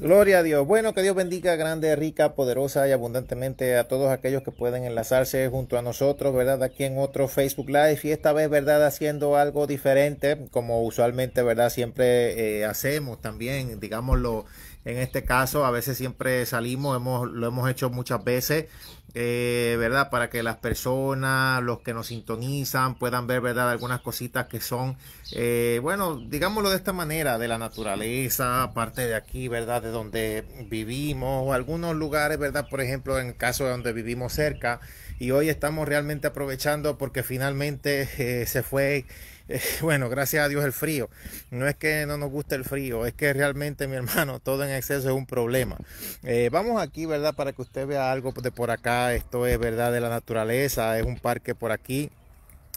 Gloria a Dios. Bueno, que Dios bendiga grande, rica, poderosa y abundantemente a todos aquellos que pueden enlazarse junto a nosotros, ¿verdad? Aquí en otro Facebook Live y esta vez, ¿verdad? Haciendo algo diferente, como usualmente, ¿verdad? Siempre eh, hacemos también, digámoslo en este caso. A veces siempre salimos, hemos, lo hemos hecho muchas veces, eh, ¿verdad? Para que las personas, los que nos sintonizan, puedan ver, ¿verdad? Algunas cositas que son, eh, bueno, digámoslo de esta manera, de la naturaleza, aparte de aquí, ¿verdad? De donde vivimos, o algunos lugares, ¿verdad? Por ejemplo, en el caso de donde vivimos cerca. Y hoy estamos realmente aprovechando porque finalmente eh, se fue bueno, gracias a Dios el frío. No es que no nos guste el frío, es que realmente, mi hermano, todo en exceso es un problema. Eh, vamos aquí, ¿verdad? Para que usted vea algo de por acá. Esto es, ¿verdad? De la naturaleza. Es un parque por aquí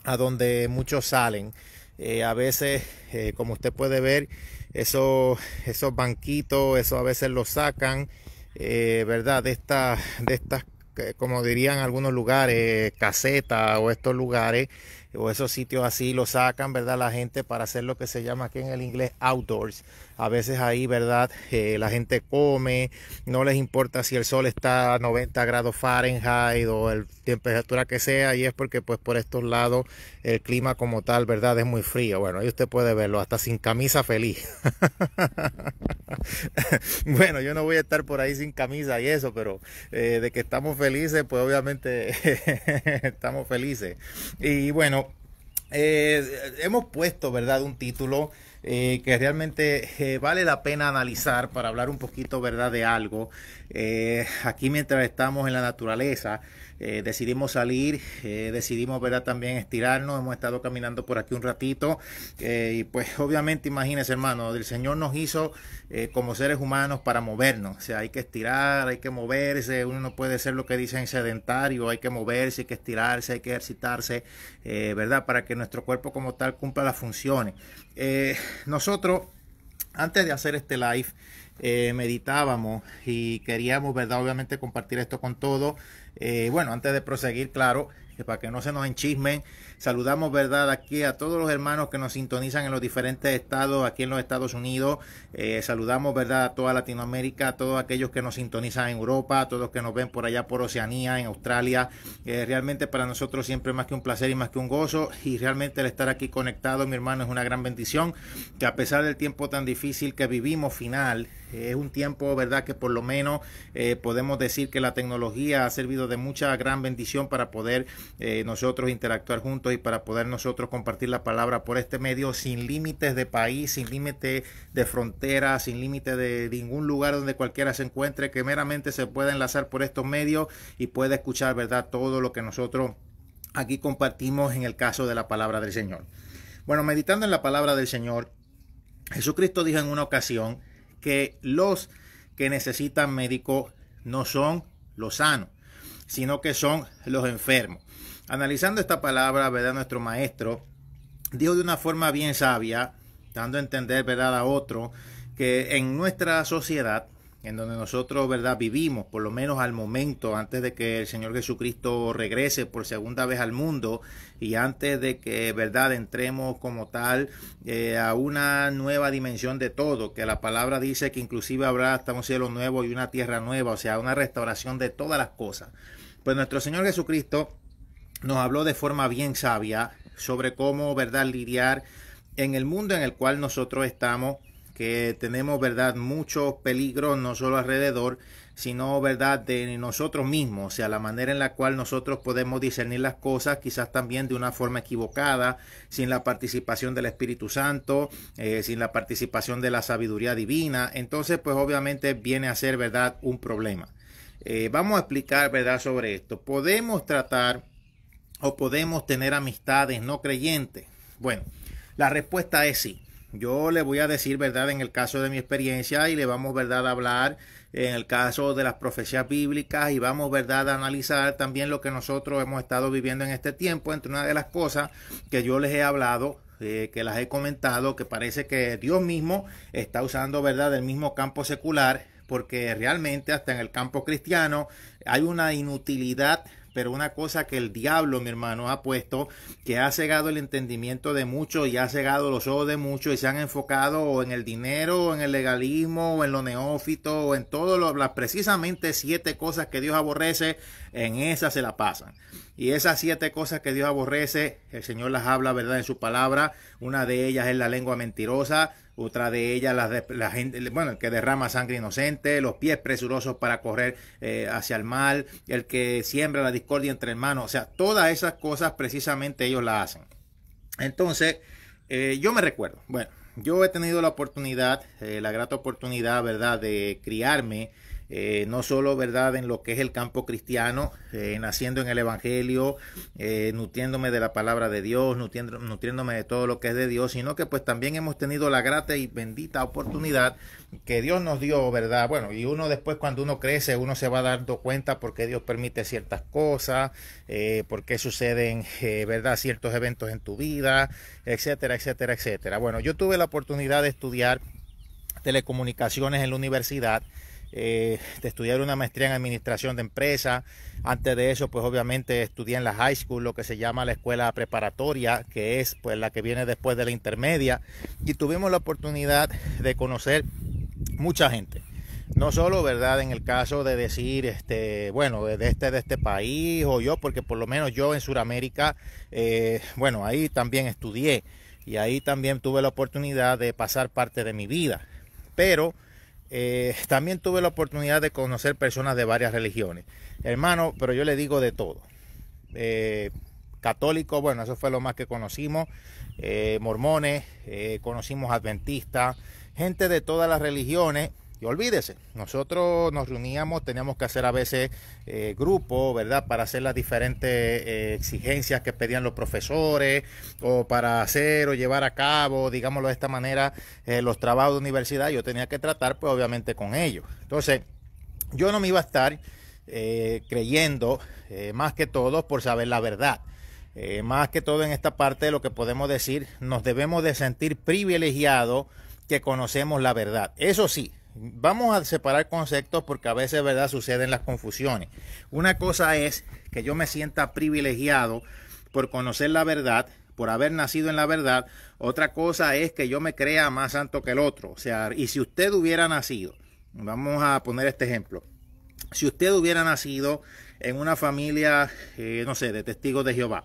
a donde muchos salen. Eh, a veces, eh, como usted puede ver, esos, esos banquitos, eso a veces los sacan, ¿verdad? De, estas de estas, como dirían algunos lugares, casetas o estos lugares, o esos sitios así lo sacan, ¿verdad? La gente para hacer lo que se llama aquí en el inglés outdoors, a veces ahí, ¿verdad? Eh, la gente come, no les importa si el sol está a 90 grados Fahrenheit o la temperatura que sea y es porque pues por estos lados el clima como tal, ¿verdad? Es muy frío. Bueno, ahí usted puede verlo, hasta sin camisa feliz. bueno, yo no voy a estar por ahí sin camisa y eso, pero eh, de que estamos felices, pues obviamente estamos felices. Y bueno, eh, hemos puesto, ¿verdad? Un título eh, que realmente eh, vale la pena analizar para hablar un poquito, ¿verdad?, de algo. Eh, aquí mientras estamos en la naturaleza, decidimos salir, decidimos, ¿verdad?, también estirarnos, hemos estado caminando por aquí un ratito y pues obviamente imagínense, hermano, el Señor nos hizo como seres humanos para movernos, o sea, hay que estirar, hay que moverse, uno no puede ser lo que dicen sedentario, hay que moverse, hay que estirarse, hay que ejercitarse, ¿verdad?, para que nuestro cuerpo como tal cumpla las funciones. Eh, nosotros, antes de hacer este live, eh, meditábamos y queríamos, ¿verdad? Obviamente compartir esto con todos. Eh, bueno, antes de proseguir, claro, para que no se nos enchismen Saludamos, ¿verdad?, aquí a todos los hermanos que nos sintonizan en los diferentes estados, aquí en los Estados Unidos. Eh, saludamos, ¿verdad?, a toda Latinoamérica, a todos aquellos que nos sintonizan en Europa, a todos los que nos ven por allá por Oceanía, en Australia. Eh, realmente para nosotros siempre más que un placer y más que un gozo. Y realmente el estar aquí conectado, mi hermano, es una gran bendición. Que a pesar del tiempo tan difícil que vivimos final, eh, es un tiempo, ¿verdad?, que por lo menos podemos decir que la tecnología ha servido de mucha gran bendición para poder nosotros interactuar juntos y para poder nosotros compartir la palabra por este medio sin límites de país, sin límite de frontera, sin límite de ningún lugar donde cualquiera se encuentre, que meramente se pueda enlazar por estos medios y pueda escuchar, ¿verdad? Todo lo que nosotros aquí compartimos en el caso de la palabra del Señor. Bueno, meditando en la palabra del Señor, Jesucristo dijo en una ocasión que los que necesitan médico no son los sanos, sino que son los enfermos. Analizando esta palabra, ¿verdad? Nuestro maestro dijo de una forma bien sabia, dando a entender, ¿verdad? A otro, que en nuestra sociedad, en donde nosotros, ¿verdad? Vivimos, por lo menos al momento, antes de que el Señor Jesucristo regrese por segunda vez al mundo y antes de que, ¿verdad? Entremos como tal eh, a una nueva dimensión de todo, que la palabra dice que inclusive habrá hasta un cielo nuevo y una tierra nueva, o sea, una restauración de todas las cosas. Pues nuestro Señor Jesucristo nos habló de forma bien sabia sobre cómo, ¿verdad?, lidiar en el mundo en el cual nosotros estamos, que tenemos, ¿verdad?, muchos peligros, no solo alrededor, sino, ¿verdad?, de nosotros mismos, o sea, la manera en la cual nosotros podemos discernir las cosas, quizás también de una forma equivocada, sin la participación del Espíritu Santo, eh, sin la participación de la sabiduría divina, entonces, pues obviamente viene a ser, ¿verdad?, un problema. Eh, vamos a explicar, ¿verdad?, sobre esto. Podemos tratar o podemos tener amistades no creyentes? Bueno, la respuesta es sí. Yo le voy a decir verdad en el caso de mi experiencia y le vamos verdad a hablar en el caso de las profecías bíblicas y vamos verdad a analizar también lo que nosotros hemos estado viviendo en este tiempo. Entre una de las cosas que yo les he hablado, eh, que las he comentado, que parece que Dios mismo está usando verdad del mismo campo secular porque realmente hasta en el campo cristiano hay una inutilidad pero una cosa que el diablo, mi hermano, ha puesto, que ha cegado el entendimiento de muchos y ha cegado los ojos de muchos y se han enfocado en el dinero, en el legalismo, en lo neófito, o en todas las precisamente siete cosas que Dios aborrece, en esas se la pasan. Y esas siete cosas que Dios aborrece, el Señor las habla, ¿verdad? En su palabra. Una de ellas es la lengua mentirosa, otra de ellas la, la gente, bueno, el que derrama sangre inocente, los pies presurosos para correr eh, hacia el mal, el que siembra la discordia entre hermanos. O sea, todas esas cosas precisamente ellos las hacen. Entonces, eh, yo me recuerdo, bueno, yo he tenido la oportunidad, eh, la grata oportunidad, ¿verdad?, de criarme eh, no solo verdad en lo que es el campo cristiano, eh, naciendo en el Evangelio, eh, nutriéndome de la palabra de Dios, nutriéndome de todo lo que es de Dios, sino que pues también hemos tenido la grata y bendita oportunidad que Dios nos dio, ¿verdad? Bueno, y uno después cuando uno crece, uno se va dando cuenta porque Dios permite ciertas cosas, por qué suceden, ¿verdad? Ciertos eventos en tu vida, etcétera, etcétera, etcétera. Bueno, yo tuve la oportunidad de estudiar telecomunicaciones en la universidad. Eh, de estudiar una maestría en administración de empresa. Antes de eso, pues obviamente estudié en la high school, lo que se llama la escuela preparatoria, que es pues la que viene después de la intermedia. Y tuvimos la oportunidad de conocer mucha gente. No solo, ¿verdad? En el caso de decir, este, bueno, de este, de este país o yo, porque por lo menos yo en Sudamérica, eh, bueno, ahí también estudié y ahí también tuve la oportunidad de pasar parte de mi vida. Pero eh, también tuve la oportunidad de conocer personas de varias religiones. Hermano, pero yo le digo de todo. Eh, católico católicos, bueno, eso fue lo más que conocimos. Eh, mormones, conocimos adventistas, gente de todas las religiones. Y olvídese, nosotros nos reuníamos, teníamos que hacer a veces eh, grupos, ¿verdad? Para hacer las diferentes eh, exigencias que pedían los profesores, o para hacer o llevar a cabo, digámoslo de esta manera, eh, los trabajos de universidad. Yo tenía que tratar, pues obviamente, con ellos. Entonces, yo no me iba a estar creyendo, más que todo, por saber la verdad. más que todo en esta parte de lo que podemos decir, nos debemos de sentir privilegiados que conocemos la verdad. Eso sí, Vamos a separar conceptos porque a veces, ¿verdad?, suceden las confusiones. Una cosa es que yo me sienta privilegiado por conocer la verdad, por haber nacido en la verdad. Otra cosa es que yo me crea más santo que el otro. O sea, y si usted hubiera nacido, vamos a poner este ejemplo. Si usted hubiera nacido en una familia, eh, no sé, de testigos de Jehová,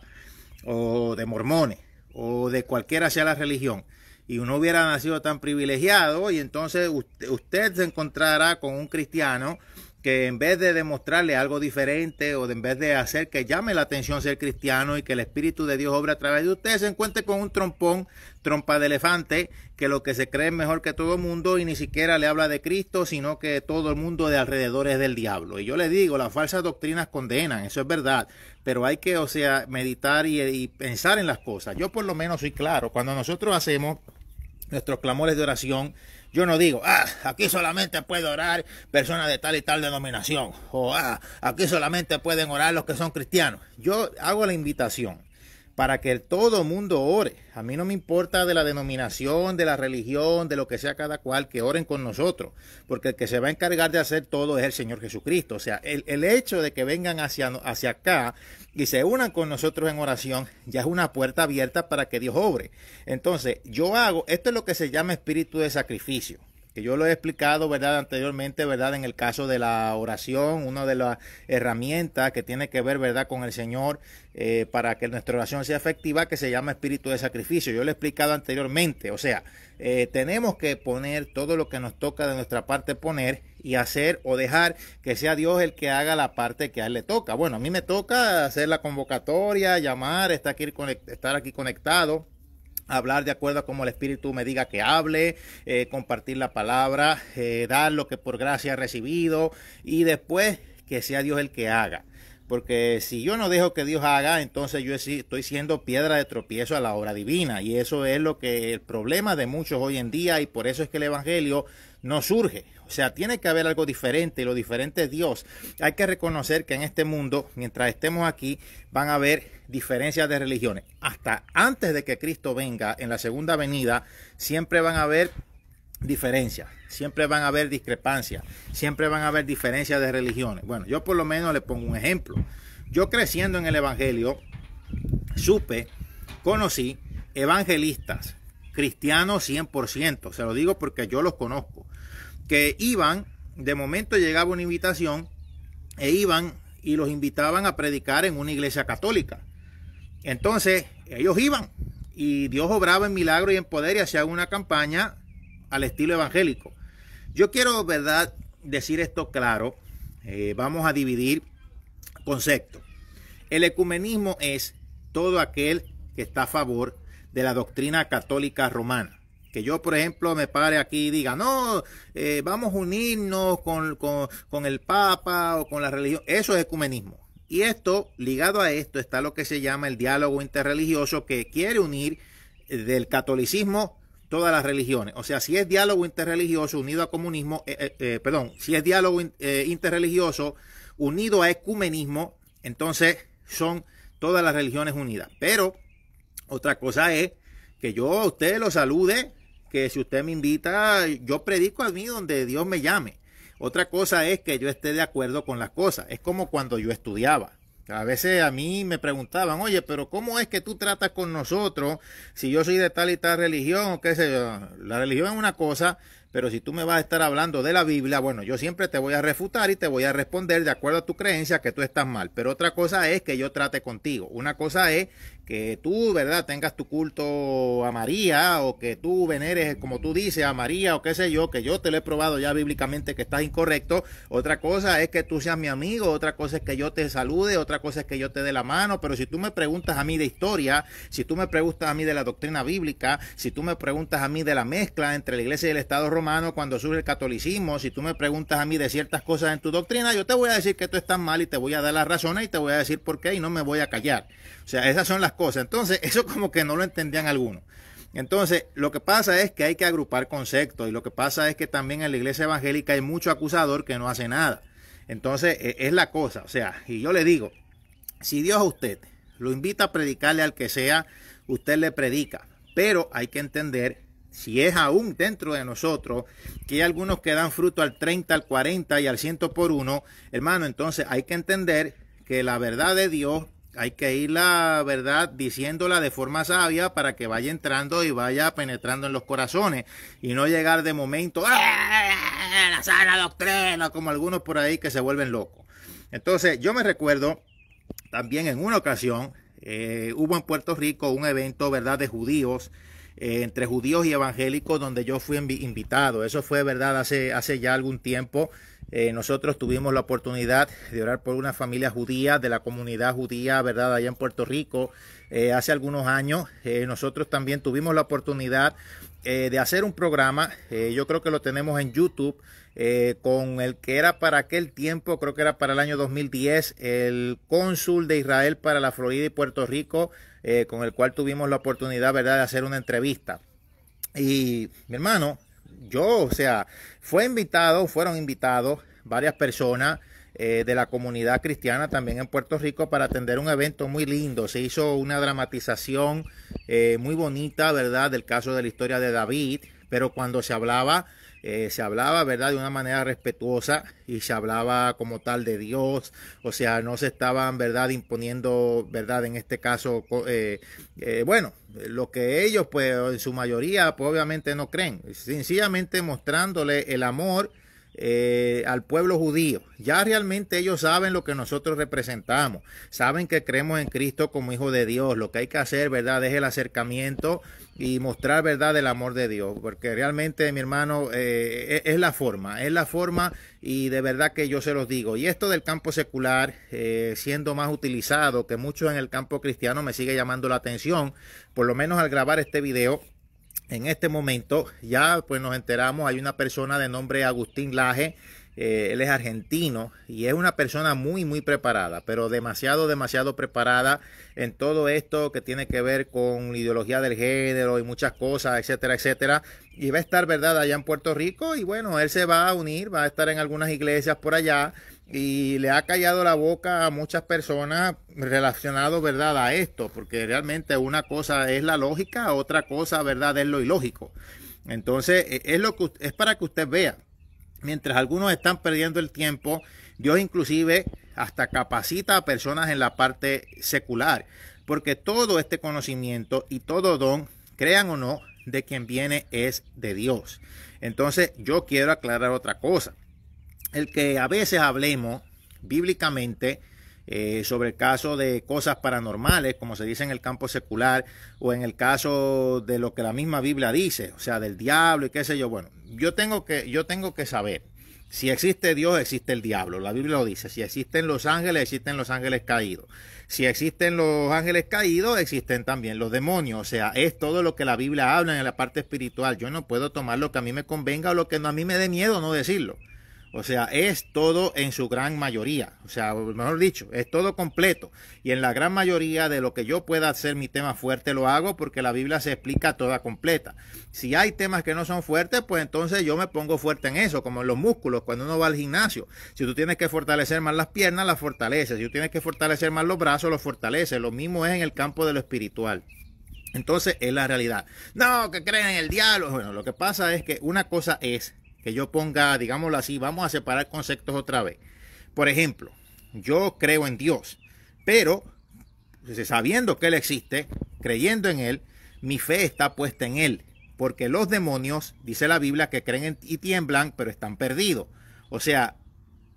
o de mormones, o de cualquiera sea la religión, y uno hubiera nacido tan privilegiado y entonces usted, se encontrará con un cristiano que en vez de demostrarle algo diferente o en vez de hacer que llame la atención ser cristiano y que el Espíritu de Dios obra a través de usted, se encuentre con un trompón, trompa de elefante, que lo que se cree es mejor que todo el mundo y ni siquiera le habla de Cristo, sino que todo el mundo de alrededor es del diablo. Y yo le digo, las falsas doctrinas condenan, eso es verdad, pero hay que, o sea, meditar y pensar en las cosas. Yo por lo menos soy claro, cuando nosotros hacemos nuestros clamores de oración, yo no digo, ah, aquí solamente puede orar personas de tal y tal denominación. O ah, aquí solamente pueden orar los que son cristianos. Yo hago la invitación para que todo mundo ore. A mí no me importa de la denominación, de la religión, de lo que sea cada cual, que oren con nosotros, porque el que se va a encargar de hacer todo es el Señor Jesucristo. O sea, el, el hecho de que vengan hacia, hacia acá y se unan con nosotros en oración, ya es una puerta abierta para que Dios obre. Entonces, yo hago, esto es lo que se llama espíritu de sacrificio que yo lo he explicado, ¿verdad? Anteriormente, ¿verdad? En el caso de la oración, una de las herramientas que tiene que ver, ¿verdad? Con el Señor eh, para que nuestra oración sea efectiva, que se llama espíritu de sacrificio. Yo lo he explicado anteriormente, o sea, eh, tenemos que poner todo lo que nos toca de nuestra parte poner y hacer o dejar que sea Dios el que haga la parte que a él le toca. Bueno, a mí me toca hacer la convocatoria, llamar, estar aquí, estar aquí conectado hablar de acuerdo a como el Espíritu me diga que hable, eh, compartir la palabra, eh, dar lo que por gracia ha recibido y después que sea Dios el que haga. Porque si yo no dejo que Dios haga, entonces yo estoy siendo piedra de tropiezo a la obra divina. Y eso es lo que el problema de muchos hoy en día y por eso es que el Evangelio no surge. O sea, tiene que haber algo diferente y lo diferente es Dios. Hay que reconocer que en este mundo, mientras estemos aquí, van a haber diferencias de religiones. Hasta antes de que Cristo venga en la segunda venida, siempre van a haber diferencias, siempre van a haber discrepancias, siempre van a haber diferencias de religiones. Bueno, yo por lo menos le pongo un ejemplo. Yo creciendo en el Evangelio, supe, conocí evangelistas, cristianos 100%, se lo digo porque yo los conozco, que iban, de momento llegaba una invitación e iban y los invitaban a predicar en una iglesia católica. Entonces, ellos iban y Dios obraba en milagro y en poder y hacía una campaña al estilo evangélico. Yo quiero, ¿verdad?, decir esto claro. Eh, vamos a dividir conceptos. El ecumenismo es todo aquel que está a favor de la doctrina católica romana que yo, por ejemplo, me pare aquí y diga, no, eh, vamos a unirnos con, el Papa o con la religión. Eso es ecumenismo. Y esto, ligado a esto, está lo que se llama el diálogo interreligioso que quiere unir eh, del catolicismo todas las religiones. O sea, si es diálogo interreligioso unido a comunismo, eh, perdón, si es diálogo interreligioso unido a ecumenismo, entonces son todas las religiones unidas. Pero otra cosa es que yo a usted lo salude que si usted me invita, yo predico a mí donde Dios me llame. Otra cosa es que yo esté de acuerdo con las cosas. Es como cuando yo estudiaba. A veces a mí me preguntaban, oye, pero ¿cómo es que tú tratas con nosotros si yo soy de tal y tal religión o qué sé yo? La religión es una cosa, pero si tú me vas a estar hablando de la Biblia, bueno, yo siempre te voy a refutar y te voy a responder de acuerdo a tu creencia que tú estás mal. Pero otra cosa es que yo trate contigo. Una cosa es que tú, ¿verdad?, tengas tu culto a María o que tú veneres, como tú dices, a María o qué sé yo, que yo te lo he probado ya bíblicamente que estás incorrecto. Otra cosa es que tú seas mi amigo, otra cosa es que yo te salude, otra cosa es que yo te dé la mano, pero si tú me preguntas a mí de historia, si tú me preguntas a mí de la doctrina bíblica, si tú me preguntas a mí de la mezcla entre la iglesia y el Estado romano cuando surge el catolicismo, si tú me preguntas a mí de ciertas cosas en tu doctrina, yo te voy a decir que tú estás mal y te voy a dar las razones y te voy a decir por qué y no me voy a callar. O sea, esas son las cosas. Entonces, eso como que no lo entendían algunos. Entonces, lo que pasa es que hay que agrupar conceptos y lo que pasa es que también en la iglesia evangélica hay mucho acusador que no hace nada. Entonces, e, es la cosa. O sea, y yo le digo, si Dios a usted lo invita a predicarle al que sea, usted le predica. Pero hay que entender, si es aún dentro de nosotros, que hay algunos que dan fruto al 30, al 40 y al 100 por uno, hermano, entonces hay que entender que la verdad de Dios hay que la ¿verdad?, diciéndola de forma sabia para que vaya entrando y vaya penetrando en los corazones y no llegar de momento a ah, la sana doctrina, como algunos por ahí que se vuelven locos. Entonces, yo me recuerdo también en una ocasión, eh, hubo en Puerto Rico un evento, ¿verdad?, de judíos, eh, entre judíos y evangélicos, donde yo fui invitado. Eso fue, ¿verdad?, hace, hace ya algún tiempo. Eh, nosotros tuvimos la oportunidad de orar por una familia judía de la comunidad judía, ¿verdad? Allá en Puerto Rico, eh, hace algunos años. Eh, nosotros también tuvimos la oportunidad de hacer un programa, yo creo que lo tenemos en YouTube, con el que era para aquel tiempo, creo que era para el año 2010, el cónsul de Israel para la Florida y Puerto Rico, con el cual tuvimos la oportunidad, ¿verdad?, de hacer una entrevista. Y mi hermano, yo, o sea, fue invitado, fueron invitados varias personas eh, de la comunidad cristiana también en Puerto Rico para atender un evento muy lindo. Se hizo una dramatización eh, muy bonita, ¿verdad?, del caso de la historia de David, pero cuando se hablaba eh, se hablaba, ¿verdad?, de una manera respetuosa y se hablaba como tal de Dios, o sea, no se estaban, ¿verdad?, imponiendo, ¿verdad?, en este caso, eh, eh, bueno, lo que ellos, pues, en su mayoría, pues, obviamente no creen, sencillamente mostrándole el amor eh, al pueblo judío. Ya realmente ellos saben lo que nosotros representamos, saben que creemos en Cristo como Hijo de Dios. Lo que hay que hacer, ¿verdad? Es el acercamiento y mostrar, ¿verdad?, el amor de Dios. Porque realmente, mi hermano, eh, e-, es, la forma, es la forma y de verdad que yo se los digo. Y esto del campo secular, eh, siendo más utilizado que muchos en el campo cristiano, me sigue llamando la atención, por lo menos al grabar este video en este momento ya pues nos enteramos, hay una persona de nombre Agustín Laje, eh, él es argentino y es una persona muy, muy preparada, pero demasiado, demasiado preparada en todo esto que tiene que ver con la ideología del género y muchas cosas, etcétera, etcétera. Y va a estar, ¿verdad?, allá en Puerto Rico y bueno, él se va a unir, va a estar en algunas iglesias por allá y le ha callado la boca a muchas personas relacionado, ¿verdad?, a esto, porque realmente una cosa es la lógica, otra cosa, ¿verdad?, es lo ilógico. Entonces, e, es, lo que, es para que usted vea. Mientras algunos están perdiendo el tiempo, Dios inclusive hasta capacita a personas en la parte secular, porque todo este conocimiento y todo don, crean o no, de quien viene es de Dios. Entonces, yo quiero aclarar otra cosa el que a veces hablemos bíblicamente eh, sobre el caso de cosas paranormales, como se dice en el campo secular, o en el caso de lo que la misma Biblia dice, o sea, del diablo y qué sé yo. Bueno, yo tengo que, yo tengo que saber. Si existe Dios, existe el diablo. La Biblia lo dice. Si existen los ángeles, existen los ángeles caídos. Si existen los ángeles caídos, existen también los demonios. O sea, es todo lo que la Biblia habla en la parte espiritual. Yo no puedo tomar lo que a mí me convenga o lo que a mí me dé miedo no decirlo. O sea, es todo en su gran mayoría. O sea, mejor dicho, es todo completo. Y en la gran mayoría de lo que yo pueda hacer mi tema fuerte lo hago porque la Biblia se explica toda completa. Si hay temas que no son fuertes, pues entonces yo me pongo fuerte en eso, como en los músculos, cuando uno va al gimnasio. Si tú tienes que fortalecer más las piernas, las fortaleces. Si tú tienes que fortalecer más los brazos, los fortaleces. Lo mismo es en el campo de lo espiritual. Entonces es la realidad. No, que creen en el diablo. Bueno, lo que pasa es que una cosa es que yo ponga, digámoslo así, vamos a separar conceptos otra vez. Por ejemplo, yo creo en Dios, pero pues, sabiendo que Él existe, creyendo en Él, mi fe está puesta en Él, porque los demonios, dice la Biblia, que creen y tiemblan, pero están perdidos. O sea,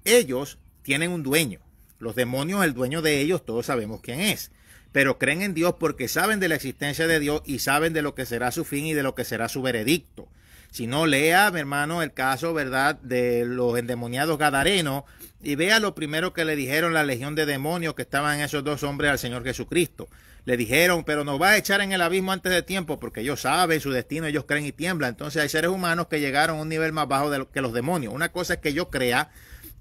ellos tienen un dueño. Los demonios, el dueño de ellos, todos sabemos quién es. Pero creen en Dios porque saben de la existencia de Dios y saben de lo que será su fin y de lo que será su veredicto. Si no, lea, mi hermano, el caso, ¿verdad?, de los endemoniados gadarenos y vea lo primero que le dijeron la legión de demonios que estaban esos dos hombres al Señor Jesucristo. Le dijeron, pero nos va a echar en el abismo antes de tiempo, porque ellos saben su destino, ellos creen y tiemblan. Entonces hay seres humanos que llegaron a un nivel más bajo que los demonios. Una cosa es que yo crea,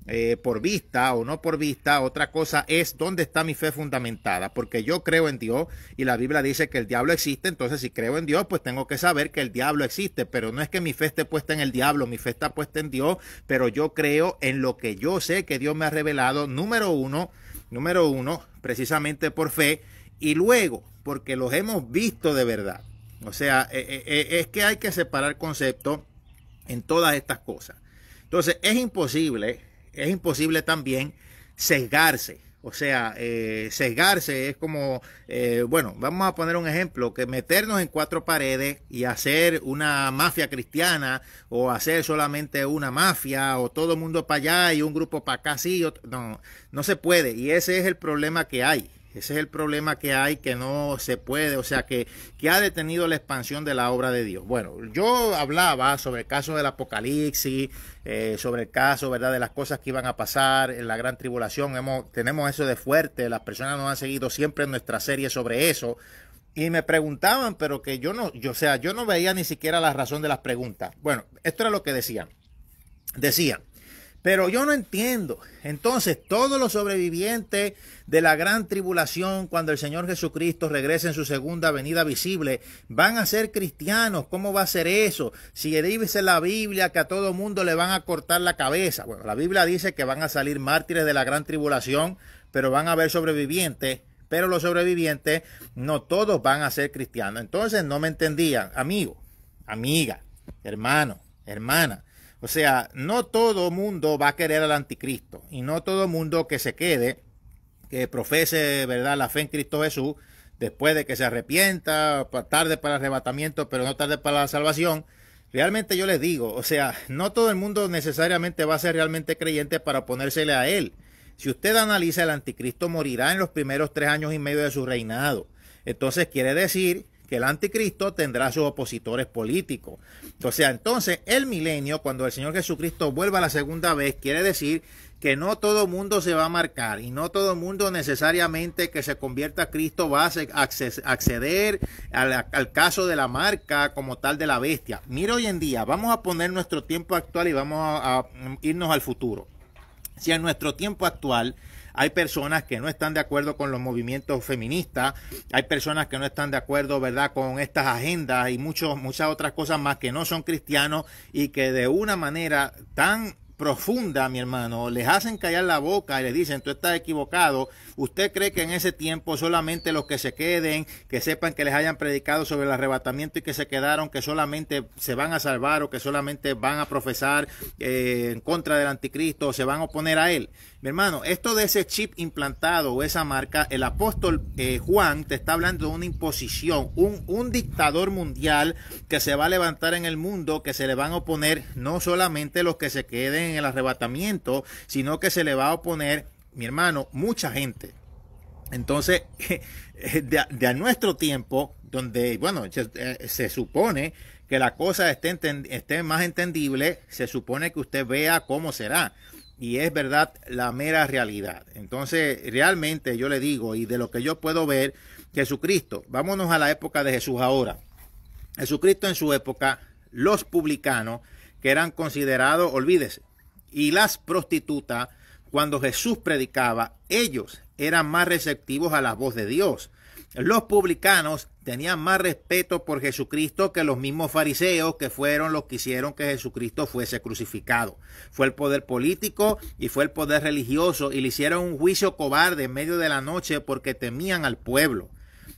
eh, por vista o no por vista, otra cosa es dónde está mi fe fundamentada, porque yo creo en Dios y la Biblia dice que el diablo existe, entonces si creo en Dios, pues tengo que saber que el diablo existe, pero no es que mi fe esté puesta en el diablo, mi fe está puesta en Dios, pero yo creo en lo que yo sé que Dios me ha revelado, número uno, número uno, precisamente por fe, y luego, porque los hemos visto de verdad. O sea, eh, eh, es que hay que separar conceptos en todas estas cosas. Entonces, es imposible es imposible también sesgarse. O sea, eh, sesgarse es como, eh, bueno, vamos a poner un ejemplo, que meternos en cuatro paredes y hacer una mafia cristiana o hacer solamente una mafia o todo el mundo para allá y un grupo para acá, sí, no, no se puede. Y ese es el problema que hay. Ese es el problema que hay, que no se puede, o sea, que, ha detenido la expansión de la obra de Dios. Bueno, yo hablaba sobre el caso del Apocalipsis, eh, sobre el caso, ¿verdad?, de las cosas que iban a pasar en la gran tribulación. Hemos, tenemos eso de fuerte, las personas nos han seguido siempre en nuestra serie sobre eso. Y me preguntaban, pero que yo no, yo, o sea, yo no veía ni siquiera la razón de las preguntas. Bueno, esto era lo que decían. Decían, pero yo no entiendo. Entonces, todos los sobrevivientes de la gran tribulación, cuando el Señor Jesucristo regrese en su segunda venida visible, van a ser cristianos. ¿Cómo va a ser eso? Si dice la Biblia que a todo mundo le van a cortar la cabeza. Bueno, la Biblia dice que van a salir mártires de la gran tribulación, pero van a haber sobrevivientes. Pero los sobrevivientes, no todos van a ser cristianos. Entonces, no me entendían. Amigo, amiga, hermano, hermana. O sea, no todo mundo va a querer al anticristo y no todo mundo que se quede, que profese verdad la fe en Cristo Jesús, después de que se arrepienta, tarde para el arrebatamiento, pero no tarde para la salvación. Realmente yo les digo, o sea, no todo el mundo necesariamente va a ser realmente creyente para oponérsele a él. Si usted analiza, el anticristo morirá en los primeros tres años y medio de su reinado. Entonces quiere decir que el anticristo tendrá sus opositores políticos. O sea, entonces el milenio, cuando el Señor Jesucristo vuelva la segunda vez, quiere decir que no todo mundo se va a marcar y no todo mundo necesariamente que se convierta a Cristo va a acceder al, caso de la marca como tal de la bestia. Mira hoy en día, vamos a poner nuestro tiempo actual y vamos a irnos al futuro. Si en nuestro tiempo actual hay personas que no están de acuerdo con los movimientos feministas, hay personas que no están de acuerdo, ¿verdad?, con estas agendas y muchos, muchas otras cosas más que no son cristianos y que de una manera tan profunda, mi hermano, les hacen callar la boca y les dicen, tú estás equivocado, usted cree que en ese tiempo solamente los que se queden, que sepan que les hayan predicado sobre el arrebatamiento y que se quedaron, que solamente se van a salvar o que solamente van a profesar eh, en contra del anticristo se van a oponer a él. Mi hermano, esto de ese chip implantado o esa marca, el apóstol eh, Juan te está hablando de una imposición, un, un dictador mundial que se va a levantar en el mundo, que se le van a oponer no solamente los que se queden, el arrebatamiento, sino que se le va a oponer, mi hermano, mucha gente. Entonces, de a, nuestro tiempo, donde, bueno, se, eh, supone que la cosa esté, esté más entendible, se supone que usted vea cómo será y es verdad la mera realidad. Entonces, realmente yo le digo, y de lo que yo puedo ver, Jesucristo, vámonos a la época de Jesús ahora. Jesucristo en su época, los publicanos, que eran considerados, olvídese, y las prostitutas, cuando Jesús predicaba, ellos eran más receptivos a la voz de Dios. Los publicanos tenían más respeto por Jesucristo que los mismos fariseos que fueron los que hicieron que Jesucristo fuese crucificado. Fue el poder político y fue el poder religioso y le hicieron un juicio cobarde en medio de la noche porque temían al pueblo.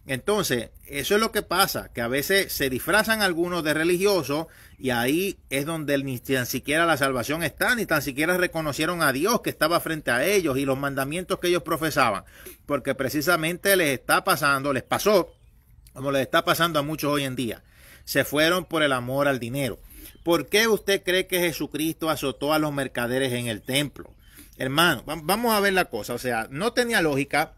Entonces, eso es lo que pasa, que a veces se disfrazan algunos de religiosos y ahí es donde ni tan siquiera la salvación está, ni tan siquiera reconocieron a Dios que estaba frente a ellos y los mandamientos que ellos profesaban, porque precisamente les está pasando, les pasó, como les está pasando a muchos hoy en día. Se fueron por el amor al dinero. ¿Por qué usted cree que Jesucristo azotó a los mercaderes en el templo? Hermano, vamos a ver la cosa, o sea, no tenía lógica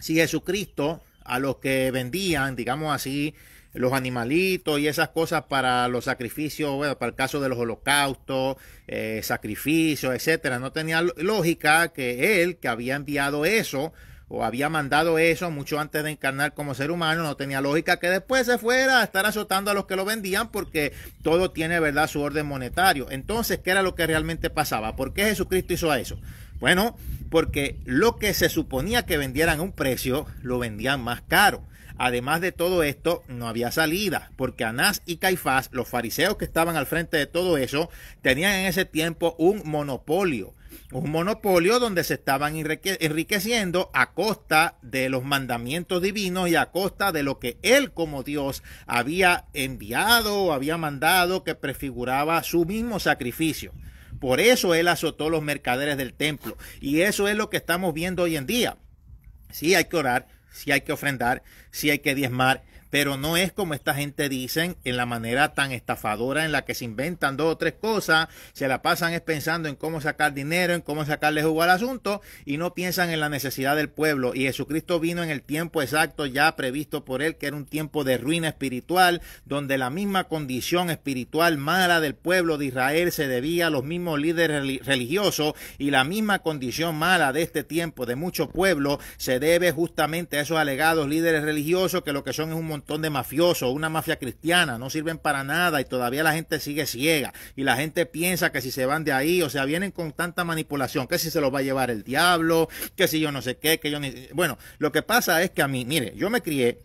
si Jesucristo a los que vendían, digamos así, los animalitos y esas cosas para los sacrificios, bueno, para el caso de los holocaustos, eh, sacrificios, etcétera. No tenía lógica que él, que había enviado eso o había mandado eso mucho antes de encarnar como ser humano, no tenía lógica que después se fuera a estar azotando a los que lo vendían porque todo tiene, ¿verdad?, su orden monetario. Entonces, ¿qué era lo que realmente pasaba? ¿Por qué Jesucristo hizo eso? Bueno, porque lo que se suponía que vendieran a un precio, lo vendían más caro. Además de todo esto, no había salida, porque Anás y Caifás, los fariseos que estaban al frente de todo eso, tenían en ese tiempo un monopolio. Un monopolio donde se estaban enriqueciendo a costa de los mandamientos divinos y a costa de lo que él como Dios había enviado o había mandado que prefiguraba su mismo sacrificio. Por eso él azotó los mercaderes del templo. Y eso es lo que estamos viendo hoy en día. Sí hay que orar, sí hay que ofrendar, sí hay que diezmar, pero no es como esta gente dicen en la manera tan estafadora en la que se inventan dos o tres cosas, se la pasan es pensando en cómo sacar dinero, en cómo sacarle jugo al asunto y no piensan en la necesidad del pueblo. Y Jesucristo vino en el tiempo exacto ya previsto por él, que era un tiempo de ruina espiritual, donde la misma condición espiritual mala del pueblo de Israel se debía a los mismos líderes religiosos y la misma condición mala de este tiempo de mucho pueblo se debe justamente a esos alegados líderes religiosos que lo que son es un montón de mafiosos, una mafia cristiana, no sirven para nada y todavía la gente sigue ciega y la gente piensa que si se van de ahí, o sea, vienen con tanta manipulación, que si se los va a llevar el diablo, que si yo no sé qué, que yo ni... Bueno, lo que pasa es que a mí, mire, yo me crié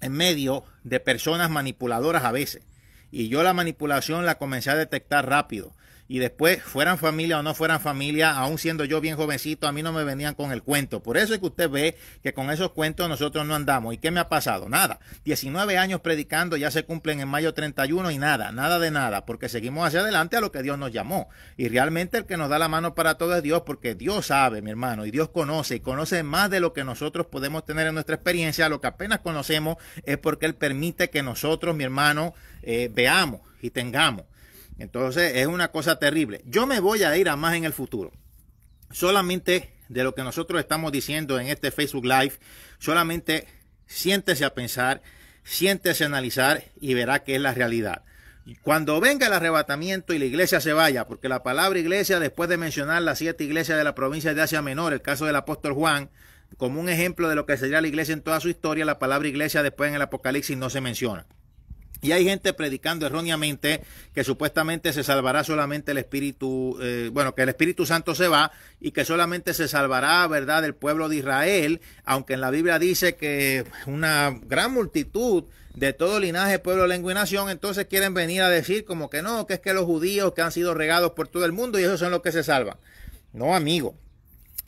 en medio de personas manipuladoras a veces y yo la manipulación la comencé a detectar rápido y después fueran familia o no fueran familia, aún siendo yo bien jovencito, a mí no me venían con el cuento. Por eso es que usted ve que con esos cuentos nosotros no andamos. ¿Y qué me ha pasado? Nada. 19 años predicando, ya se cumplen en mayo 31 y nada, nada de nada, porque seguimos hacia adelante a lo que Dios nos llamó. Y realmente el que nos da la mano para todo es Dios, porque Dios sabe, mi hermano, y Dios conoce, y conoce más de lo que nosotros podemos tener en nuestra experiencia, lo que apenas conocemos es porque Él permite que nosotros, mi hermano, eh, veamos y tengamos. Entonces es una cosa terrible. Yo me voy a ir a más en el futuro. Solamente de lo que nosotros estamos diciendo en este Facebook Live, solamente siéntese a pensar, siéntese a analizar y verá que es la realidad. Cuando venga el arrebatamiento y la iglesia se vaya, porque la palabra iglesia, después de mencionar las siete iglesias de la provincia de Asia Menor, el caso del apóstol Juan, como un ejemplo de lo que sería la iglesia en toda su historia, la palabra iglesia después en el Apocalipsis no se menciona. Y hay gente predicando erróneamente que supuestamente se salvará solamente el Espíritu, eh, bueno, que el Espíritu Santo se va y que solamente se salvará, ¿verdad?, del pueblo de Israel, aunque en la Biblia dice que una gran multitud de todo linaje, pueblo, lengua y nación, entonces quieren venir a decir como que no, que es que los judíos que han sido regados por todo el mundo y esos son los que se salvan. No, amigo.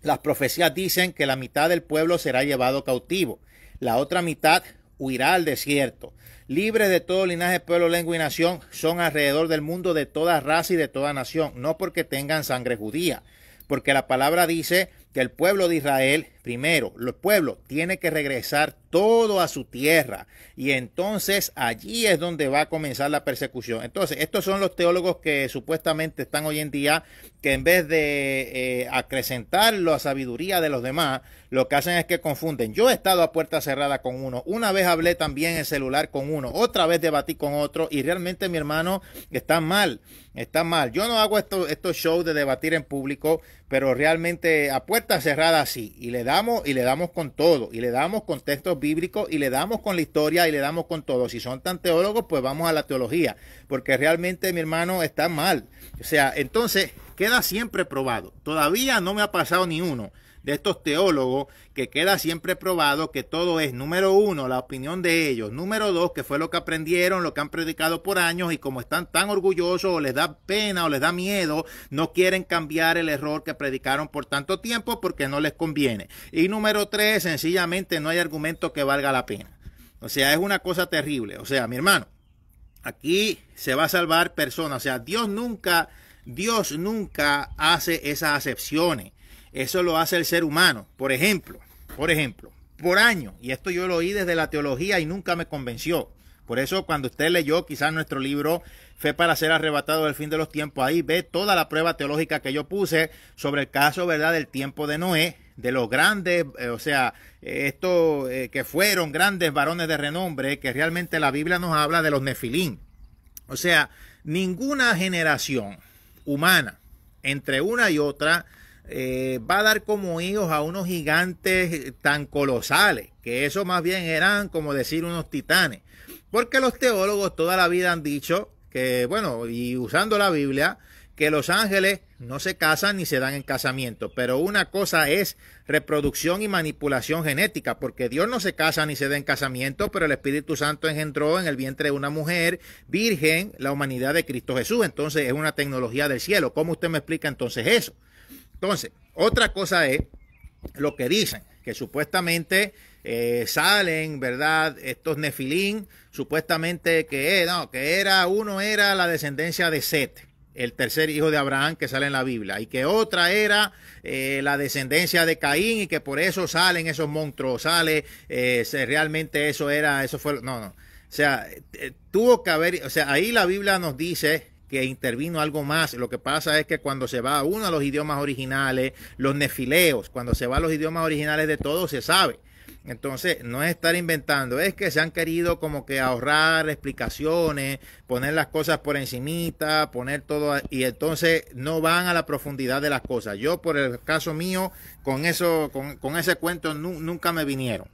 Las profecías dicen que la mitad del pueblo será llevado cautivo, la otra mitad huirá al desierto libres de todo linaje, pueblo, lengua y nación, son alrededor del mundo de toda raza y de toda nación, no porque tengan sangre judía, porque la palabra dice que el pueblo de Israel Primero, los pueblo tiene que regresar todo a su tierra y entonces allí es donde va a comenzar la persecución. Entonces, estos son los teólogos que supuestamente están hoy en día, que en vez de eh, acrecentar la sabiduría de los demás, lo que hacen es que confunden. Yo he estado a puerta cerrada con uno, una vez hablé también en celular con uno, otra vez debatí con otro y realmente mi hermano está mal, está mal. Yo no hago esto, estos shows de debatir en público, pero realmente a puerta cerrada sí, y le damos y le damos con todo, y le damos con textos bíblicos, y le damos con la historia, y le damos con todo. Si son tan teólogos, pues vamos a la teología, porque realmente mi hermano está mal. O sea, entonces queda siempre probado. Todavía no me ha pasado ni uno de estos teólogos que queda siempre probado que todo es, número uno, la opinión de ellos, número dos, que fue lo que aprendieron, lo que han predicado por años y como están tan orgullosos o les da pena o les da miedo, no quieren cambiar el error que predicaron por tanto tiempo porque no les conviene. Y número tres, sencillamente no hay argumento que valga la pena. O sea, es una cosa terrible. O sea, mi hermano, aquí se va a salvar personas. O sea, Dios nunca... Dios nunca hace esas acepciones. Eso lo hace el ser humano. Por ejemplo, por ejemplo, por año y esto yo lo oí desde la teología y nunca me convenció. Por eso cuando usted leyó quizás nuestro libro Fe para ser arrebatado del fin de los tiempos, ahí ve toda la prueba teológica que yo puse sobre el caso, ¿verdad?, del tiempo de Noé, de los grandes, eh, o sea, estos eh, que fueron grandes varones de renombre, que realmente la Biblia nos habla de los nefilín. O sea, ninguna generación humana entre una y otra eh, va a dar como hijos a unos gigantes tan colosales, que eso más bien eran como decir unos titanes. Porque los teólogos toda la vida han dicho que, bueno, y usando la Biblia, que los ángeles no se casan ni se dan en casamiento, pero una cosa es reproducción y manipulación genética, porque Dios no se casa ni se da en casamiento, pero el Espíritu Santo engendró en el vientre de una mujer virgen la humanidad de Cristo Jesús, entonces es una tecnología del cielo. ¿Cómo usted me explica entonces eso? Entonces, otra cosa es lo que dicen, que supuestamente eh, salen, ¿verdad? Estos nefilín, supuestamente que, eh, no, que era, uno era la descendencia de Set, el tercer hijo de Abraham que sale en la Biblia, y que otra era eh, la descendencia de Caín y que por eso salen esos monstruos, sale, eh, realmente eso era, eso fue, no, no. O sea, tuvo que haber, o sea, ahí la Biblia nos dice que intervino algo más. Lo que pasa es que cuando se va uno a los idiomas originales, los nefileos, cuando se va a los idiomas originales de todo se sabe. Entonces, no es estar inventando, es que se han querido como que ahorrar explicaciones, poner las cosas por encimita, poner todo, y entonces no van a la profundidad de las cosas. Yo, por el caso mío, con eso, con, ese cuento nunca me vinieron.